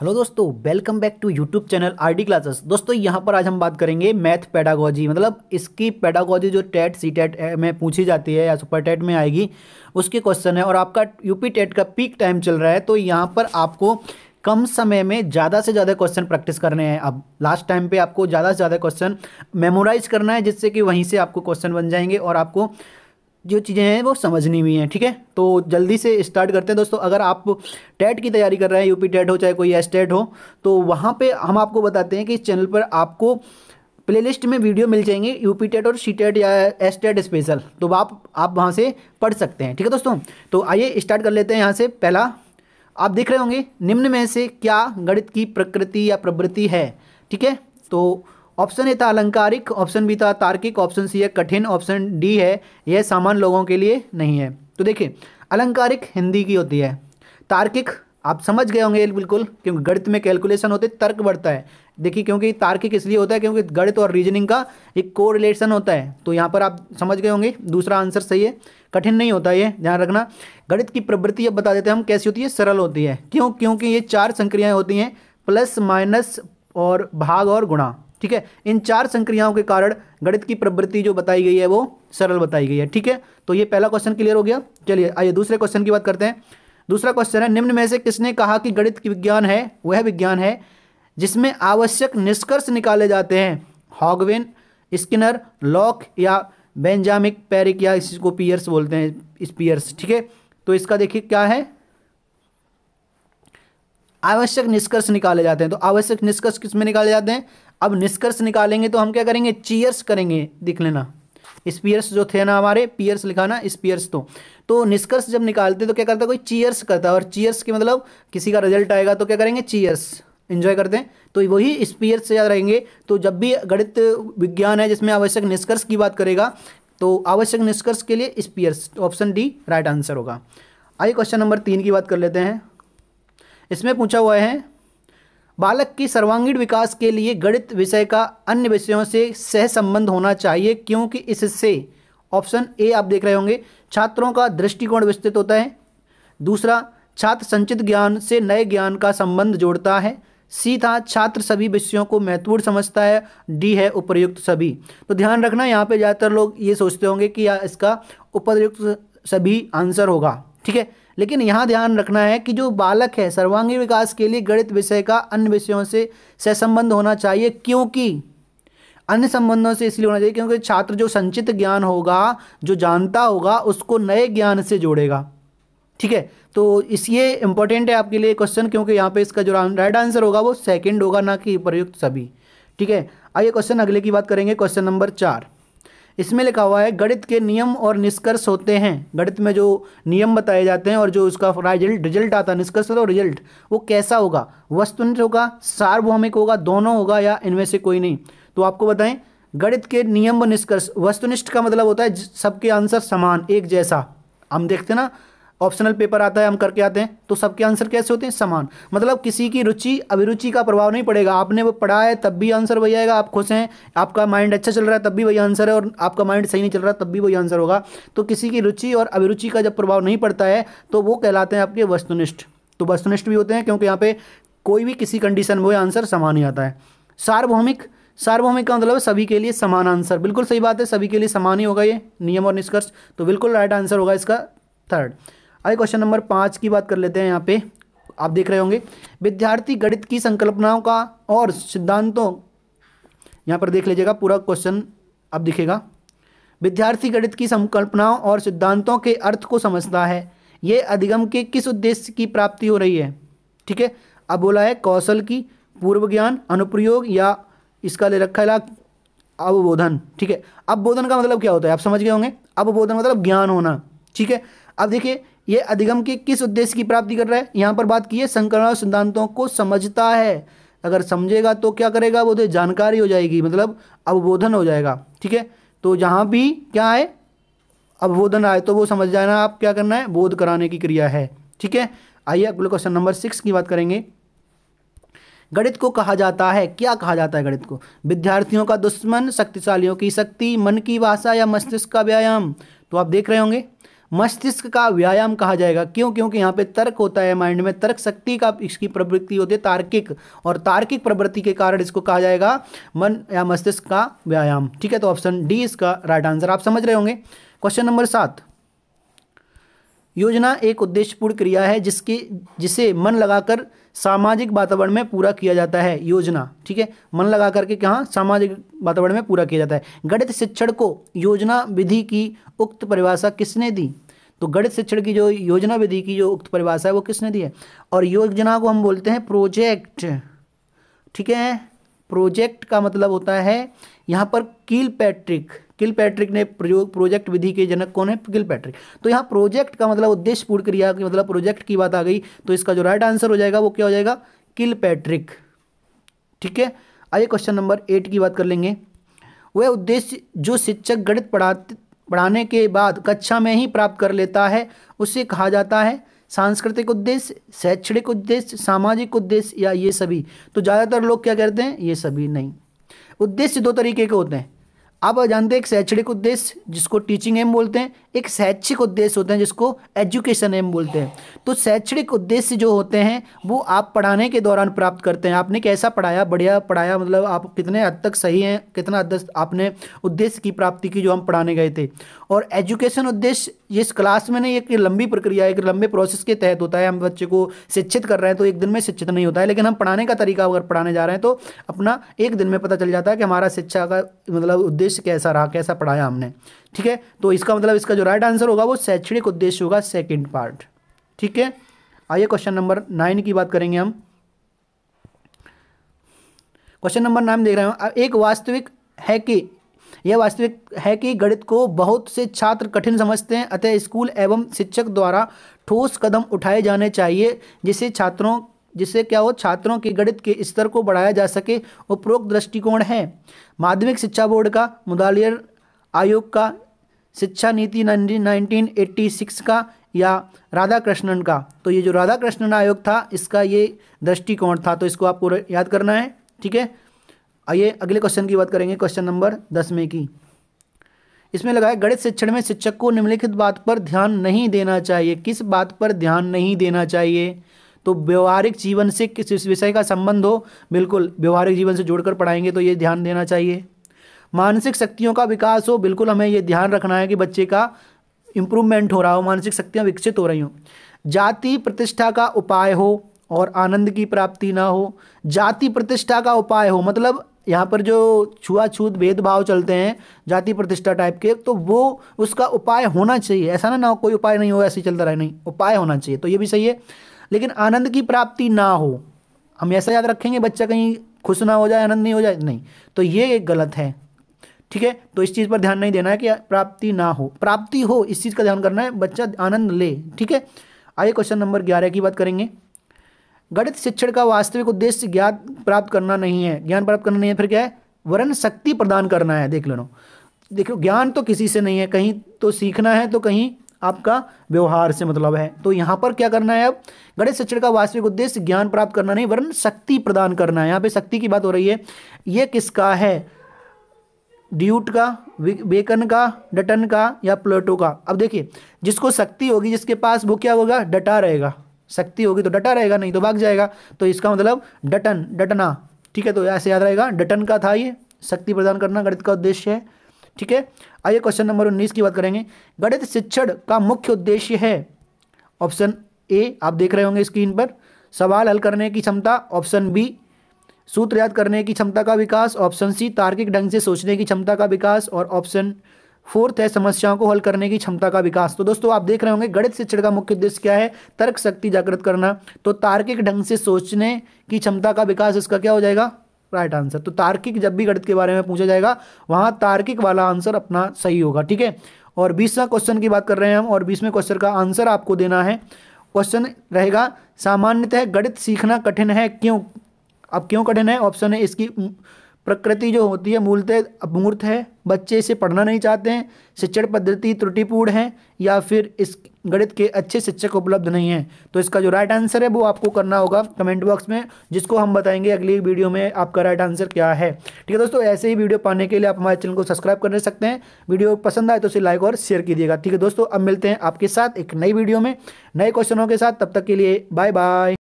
hello दोस्तों welcome back to YouTube channel RD classes दोस्तों यहाँ पर आज हम बात करेंगे मैथ पैडागोजी मतलब इसकी पैडागोजी जो टेट सी टेट में पूछी जाती है या सुपर टेट में आएगी उसके क्वेश्चन है और आपका यूपी टेट का पीक टाइम चल रहा है तो यहाँ पर आपको कम समय में ज़्यादा से ज़्यादा क्वेश्चन प्रैक्टिस करने हैं अब लास्ट टाइम पर आपको ज़्यादा से ज़्यादा क्वेश्चन मेमोराइज करना है जिससे कि वहीं से आपको क्वेश्चन बन जाएंगे और आपको जो चीज़ें हैं वो समझनी भी हैं ठीक है तो जल्दी से स्टार्ट करते हैं दोस्तों अगर आप टेट की तैयारी कर रहे हैं यूपी टेट हो चाहे कोई एस टेट हो तो वहाँ पे हम आपको बताते हैं कि इस चैनल पर आपको प्लेलिस्ट में वीडियो मिल जाएंगे यूपी टेट और सी टेट या एस टेट स्पेशल तो आप आप वहाँ से पढ़ सकते हैं ठीक है दोस्तों तो आइए स्टार्ट कर लेते हैं यहाँ से पहला आप देख रहे होंगे निम्न में से क्या गणित की प्रकृति या प्रवृत्ति है ठीक है तो ऑप्शन ए था अलंकारिक ऑप्शन बी था तार्किक ऑप्शन सी है कठिन ऑप्शन डी है यह सामान्य लोगों के लिए नहीं है तो देखिए अलंकारिक हिंदी की होती है तार्किक आप समझ गए होंगे बिल्कुल क्योंकि गणित में कैलकुलेशन होते तर्क बढ़ता है देखिए क्योंकि तार्किक इसलिए होता है क्योंकि गणित और रीजनिंग का एक को रिलेशन होता है तो यहाँ पर आप समझ गए होंगे दूसरा आंसर सही है कठिन नहीं होता ये ध्यान रखना गणित की प्रवृत्ति अब बता देते हैं हम कैसी होती है सरल होती है क्यों क्योंकि ये चार संक्रियाएँ होती हैं प्लस माइनस और भाग और गुणा ठीक है इन चार संक्रियाओं के कारण गणित की प्रवृत्ति जो बताई गई है वो सरल बताई गई है ठीक है तो ये पहला क्वेश्चन क्लियर हो गया चलिए आइए दूसरे क्वेश्चन की बात करते हैं दूसरा क्वेश्चन है निम्न में से किसने कहा कि गणित विज्ञान है वह विज्ञान है जिसमें आवश्यक निष्कर्ष निकाले जाते हैं हॉगवेन स्किनर लॉक या बेंजामिक पेरिक या इसको पियर्स बोलते हैं पियर्स ठीक है तो इसका देखिए क्या है आवश्यक निष्कर्ष निकाले जाते हैं तो आवश्यक निष्कर्ष किसमें निकाले जाते हैं अब निष्कर्ष निकालेंगे तो हम क्या करेंगे चीयर्स करेंगे दिख लेना स्पीयर्स जो थे ना हमारे पियर्स लिखा ना स्पीयर्स तो तो निष्कर्ष जब निकालते तो क्या करता है कोई चीयर्स करता है और चीयर्स के मतलब किसी का रिजल्ट आएगा तो क्या करेंगे चीयर्स इन्जॉय करते हैं तो वही स्पीयर्स से याद रहेंगे तो जब भी गणित विज्ञान है जिसमें आवश्यक निष्कर्ष की बात करेगा तो आवश्यक निष्कर्ष के लिए स्पीयर्स ऑप्शन डी राइट आंसर होगा आइए क्वेश्चन नंबर तीन की बात कर लेते हैं इसमें पूछा हुआ है बालक की सर्वांगीण विकास के लिए गणित विषय का अन्य विषयों से सहसंबंध होना चाहिए क्योंकि इससे ऑप्शन ए आप देख रहे होंगे छात्रों का दृष्टिकोण विस्तृत होता है दूसरा छात्र संचित ज्ञान से नए ज्ञान का संबंध जोड़ता है सी था छात्र सभी विषयों को महत्वपूर्ण समझता है डी है उपयुक्त सभी तो ध्यान रखना यहाँ पे ज़्यादातर लोग ये सोचते होंगे कि या इसका उपयुक्त सभी आंसर होगा ठीक है लेकिन यहाँ ध्यान रखना है कि जो बालक है सर्वांगीण विकास के लिए गणित विषय का अन्य विषयों से सहसंबंध होना चाहिए क्योंकि अन्य संबंधों से इसलिए होना चाहिए क्योंकि छात्र जो संचित ज्ञान होगा जो जानता होगा उसको नए ज्ञान से जोड़ेगा ठीक है तो इसलिए इंपॉर्टेंट है आपके लिए क्वेश्चन क्योंकि यहाँ पे इसका जो राइट आंसर होगा वो सेकंड होगा ना कि प्रयुक्त सभी ठीक है आइए क्वेश्चन अगले की बात करेंगे क्वेश्चन नंबर चार इसमें लिखा हुआ है गणित के नियम और निष्कर्ष होते हैं गणित में जो नियम बताए जाते हैं और जो उसका रिजल्ट रिजल्ट आता है निष्कर्ष होता है रिजल्ट वो कैसा होगा वस्तुनिष्ठ होगा सार्वभौमिक होगा दोनों होगा या इनमें से कोई नहीं तो आपको बताएं गणित के नियम व निष्कर्ष वस्तुनिष्ठ का मतलब होता है सबके आंसर समान एक जैसा हम देखते ना ऑप्शनल पेपर आता है हम करके आते हैं तो सबके आंसर कैसे होते हैं समान मतलब किसी की रुचि अभिरुचि का प्रभाव नहीं पड़ेगा आपने वो पढ़ा है तब भी आंसर वही आएगा आप खुश हैं आपका माइंड अच्छा चल रहा है तब भी वही आंसर है और आपका माइंड सही नहीं चल रहा तब भी वही आंसर होगा तो किसी की रुचि और अभिरुचि का जब प्रभाव नहीं पड़ता है तो वो कहलाते हैं आपके वस्तुनिष्ठ तो वस्तुनिष्ठ भी होते हैं क्योंकि यहाँ पे कोई भी किसी कंडीशन में आंसर समान ही आता है सार्वभौमिक सार्वभौमिक का मतलब सभी के लिए समान आंसर बिल्कुल सही बात है सभी के लिए समान ही होगा ये नियम और निष्कर्ष तो बिल्कुल राइट आंसर होगा इसका थर्ड आइए क्वेश्चन नंबर पाँच की बात कर लेते हैं यहाँ पे आप देख रहे होंगे विद्यार्थी गणित की संकल्पनाओं का और सिद्धांतों यहाँ पर देख लीजिएगा पूरा क्वेश्चन अब दिखेगा विद्यार्थी गणित की संकल्पनाओं और सिद्धांतों के अर्थ को समझता है ये अधिगम के किस उद्देश्य की प्राप्ति हो रही है ठीक है अब बोला है कौशल की पूर्व ज्ञान अनुप्रयोग या इसका ले रखा है अवबोधन ठीक है अवबोधन का मतलब क्या होता है आप समझ गए होंगे अवबोधन मतलब ज्ञान होना ठीक है अब देखिए ये अधिगम के किस उद्देश्य की प्राप्ति कर रहा है यहाँ पर बात की है संकरण सिद्धांतों को समझता है अगर समझेगा तो क्या करेगा वो तो जानकारी हो जाएगी मतलब अवबोधन हो जाएगा ठीक है तो जहाँ भी क्या है अवबोधन आए तो वो समझ जाना आप क्या करना है बोध कराने की क्रिया है ठीक है आइए अगले क्वेश्चन नंबर सिक्स की बात करेंगे गणित को कहा जाता है क्या कहा जाता है गणित को विद्यार्थियों का दुश्मन शक्तिशालियों की शक्ति मन की भाषा या मस्तिष्क का व्यायाम तो आप देख रहे होंगे मस्तिष्क का व्यायाम कहा जाएगा क्यों क्योंकि यहाँ पे तर्क होता है माइंड में तर्क शक्ति का इसकी प्रवृत्ति होती है तार्किक और तार्किक प्रवृत्ति के कारण इसको कहा जाएगा मन या मस्तिष्क का व्यायाम ठीक है तो ऑप्शन डी इसका राइट आंसर आप समझ रहे होंगे क्वेश्चन नंबर सात योजना एक उद्देश्यपूर्ण क्रिया है जिसके जिसे मन लगाकर सामाजिक वातावरण में पूरा किया जाता है योजना ठीक है मन लगा करके कहाँ सामाजिक वातावरण में पूरा किया जाता है गणित शिक्षण को योजना विधि की उक्त परिभाषा किसने दी तो गणित शिक्षण की जो योजना विधि की जो उक्त परिभाषा है वो किसने दी है और योजना को हम बोलते हैं प्रोजेक्ट ठीक है प्रोजेक्ट का मतलब होता है यहाँ पर कील पैट्रिक किल पैट्रिक ने प्रयोग प्रोजेक्ट विधि के जनक कौन है किल पैट्रिक तो यहाँ प्रोजेक्ट का मतलब उद्देश्य पूर्ण क्रिया की मतलब प्रोजेक्ट की बात आ गई तो इसका जो राइट आंसर हो जाएगा वो क्या हो जाएगा किल पैट्रिक ठीक है आइए क्वेश्चन नंबर एट की बात कर लेंगे वह उद्देश्य जो शिक्षक गणित पढ़ाते पढ़ाने के बाद कक्षा में ही प्राप्त कर लेता है उसे कहा जाता है सांस्कृतिक उद्देश्य शैक्षणिक उद्देश्य सामाजिक उद्देश्य या ये सभी तो ज़्यादातर लोग क्या करते हैं ये सभी नहीं उद्देश्य दो तरीके के होते हैं आप जानते हैं एक शैक्षणिक उद्देश्य जिसको टीचिंग एम बोलते हैं एक शैक्षिक उद्देश्य होते हैं जिसको एजुकेशन एम बोलते हैं तो शैक्षणिक उद्देश्य जो होते हैं वो आप पढ़ाने के दौरान प्राप्त करते हैं आपने कैसा पढ़ाया बढ़िया पढ़ाया मतलब आप कितने हद तक सही हैं कितना हद आपने उद्देश्य की प्राप्ति की जो हम पढ़ाने गए थे और एजुकेशन उद्देश्य इस क्लास में नहीं एक लंबी प्रक्रिया एक लंबे प्रोसेस के तहत होता है हम बच्चे को शिक्षित कर रहे हैं तो एक दिन में शिक्षित नहीं होता है लेकिन हम पढ़ाने का तरीका अगर पढ़ाने जा रहे हैं तो अपना एक दिन में पता चल जाता है कि हमारा शिक्षा का मतलब उद्देश्य उद्देश्य कैसा रहा कैसा पढ़ाया हमने ठीक है तो इसका मतलब इसका जो राइट आंसर होगा वो शैक्षणिक उद्देश्य होगा सेकेंड पार्ट ठीक है आइए क्वेश्चन नंबर नाइन की बात करेंगे हम क्वेश्चन नंबर नाइन देख रहे हैं एक वास्तविक है कि यह वास्तविक है कि गणित को बहुत से छात्र कठिन समझते हैं अतः स्कूल एवं शिक्षक द्वारा ठोस कदम उठाए जाने चाहिए जिससे छात्रों जिससे क्या हो छात्रों के गणित के स्तर को बढ़ाया जा सके उपरोक्त दृष्टिकोण है माध्यमिक शिक्षा बोर्ड का मुदालियर आयोग का शिक्षा नीति 1986 का या राधा कृष्णन का तो ये जो राधा कृष्णन आयोग था इसका ये दृष्टिकोण था तो इसको आपको याद करना है ठीक है आइए अगले क्वेश्चन की बात करेंगे क्वेश्चन नंबर दस में की इसमें लगा है गणित शिक्षण में शिक्षक को निम्नलिखित बात पर ध्यान नहीं देना चाहिए किस बात पर ध्यान नहीं देना चाहिए तो व्यवहारिक जीवन से किस विषय का संबंध हो बिल्कुल व्यवहारिक जीवन से जोड़कर पढ़ाएंगे तो ये ध्यान देना चाहिए मानसिक शक्तियों का विकास हो बिल्कुल हमें ये ध्यान रखना है कि बच्चे का इम्प्रूवमेंट हो रहा हो मानसिक शक्तियाँ विकसित हो रही हों जाति प्रतिष्ठा का उपाय हो और आनंद की प्राप्ति ना हो जाति प्रतिष्ठा का उपाय हो मतलब यहाँ पर जो छुआछूत भेदभाव चलते हैं जाति प्रतिष्ठा टाइप के तो वो उसका उपाय होना चाहिए ऐसा ना ना कोई उपाय नहीं हो ऐसे चलता रहे नहीं उपाय होना चाहिए तो ये भी सही है लेकिन आनंद की प्राप्ति ना हो हम ऐसा याद रखेंगे बच्चा कहीं खुश ना हो जाए आनंद नहीं हो जाए नहीं तो ये एक गलत है ठीक है तो इस चीज़ पर ध्यान नहीं देना है कि प्राप्ति ना हो प्राप्ति हो इस चीज़ का ध्यान करना है बच्चा आनंद ले ठीक है आइए क्वेश्चन नंबर ग्यारह की बात करेंगे गणित शिक्षण का वास्तविक उद्देश्य ज्ञान प्राप्त करना नहीं है ज्ञान प्राप्त करना नहीं है फिर क्या है वरण शक्ति प्रदान करना है देख लेना देखो ज्ञान तो किसी से नहीं है कहीं तो सीखना है तो कहीं आपका व्यवहार से मतलब है तो यहाँ पर क्या करना है अब गणेश शिक्षण का वास्तविक उद्देश्य ज्ञान प्राप्त करना नहीं वरन शक्ति प्रदान करना है यहाँ पे शक्ति की बात हो रही है ये किसका है ड्यूट का बेकन का डटन का या प्लेटो का अब देखिए जिसको शक्ति होगी जिसके पास वो क्या होगा डटा रहेगा शक्ति होगी तो डटा रहेगा नहीं तो भाग जाएगा तो इसका मतलब डटन डटना ठीक है तो ऐसे याद रहेगा डटन का था ये शक्ति प्रदान करना गणित का उद्देश्य है ठीक है आइए क्वेश्चन नंबर उन्नीस की बात करेंगे गणित शिक्षण का मुख्य उद्देश्य है ऑप्शन ए आप देख रहे होंगे स्क्रीन पर सवाल हल करने की क्षमता ऑप्शन बी सूत्र याद करने की क्षमता का विकास ऑप्शन सी तार्किक ढंग से सोचने की क्षमता का विकास और ऑप्शन फोर्थ है समस्याओं को हल करने की क्षमता का विकास तो दोस्तों आप देख रहे होंगे गणित शिक्षण का मुख्य उद्देश्य क्या है तर्क शक्ति जागृत करना तो तार्किक ढंग से सोचने की क्षमता का विकास इसका क्या हो जाएगा राइट आंसर तो तार्किक जब भी गणित के बारे में पूछा जाएगा वहाँ तार्किक वाला आंसर अपना सही होगा ठीक है और बीसवा क्वेश्चन की बात कर रहे हैं हम और बीसवें क्वेश्चन का आंसर आपको देना है क्वेश्चन रहेगा सामान्यतः गणित सीखना कठिन है क्यों अब क्यों कठिन है ऑप्शन है इसकी प्रकृति जो होती है मूलतः अमूर्त है बच्चे इसे पढ़ना नहीं चाहते हैं शिक्षण पद्धति त्रुटिपूर्ण है या फिर इस गणित के अच्छे शिक्षक उपलब्ध नहीं हैं तो इसका जो राइट आंसर है वो आपको करना होगा कमेंट बॉक्स में जिसको हम बताएंगे अगली वीडियो में आपका राइट आंसर क्या है ठीक है दोस्तों ऐसे ही वीडियो पाने के लिए आप हमारे चैनल को सब्सक्राइब कर सकते हैं वीडियो पसंद आए तो उसे लाइक और शेयर कीजिएगा ठीक है दोस्तों अब मिलते हैं आपके साथ एक नई वीडियो में नए क्वेश्चनों के साथ तब तक के लिए बाय बाय